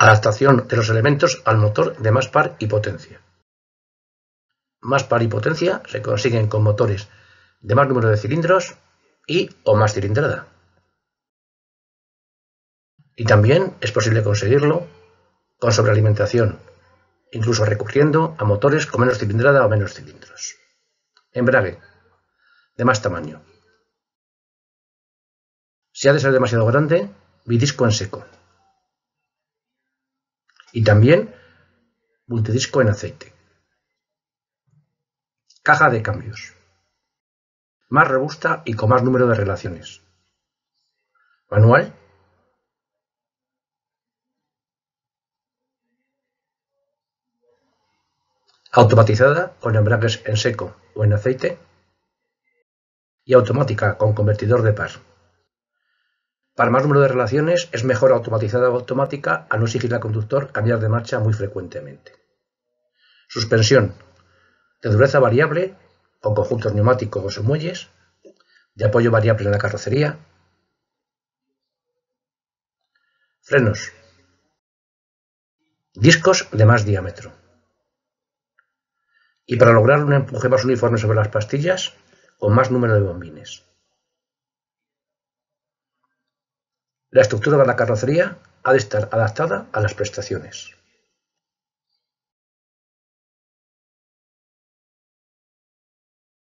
Adaptación de los elementos al motor de más par y potencia. Más par y potencia se consiguen con motores de más número de cilindros y o más cilindrada. Y también es posible conseguirlo con sobrealimentación, incluso recurriendo a motores con menos cilindrada o menos cilindros. Embrague, de más tamaño. Si ha de ser demasiado grande, bidisco en seco y también multidisco en aceite. Caja de cambios. Más robusta y con más número de relaciones. Manual. Automatizada con embragues en seco o en aceite. Y automática con convertidor de par. Para más número de relaciones es mejor automatizada o automática a no exigir al conductor cambiar de marcha muy frecuentemente. Suspensión. De dureza variable, con conjuntos neumáticos o muelles, de apoyo variable en la carrocería. Frenos. Discos de más diámetro. Y para lograr un empuje más uniforme sobre las pastillas, con más número de bombines. La estructura de la carrocería ha de estar adaptada a las prestaciones.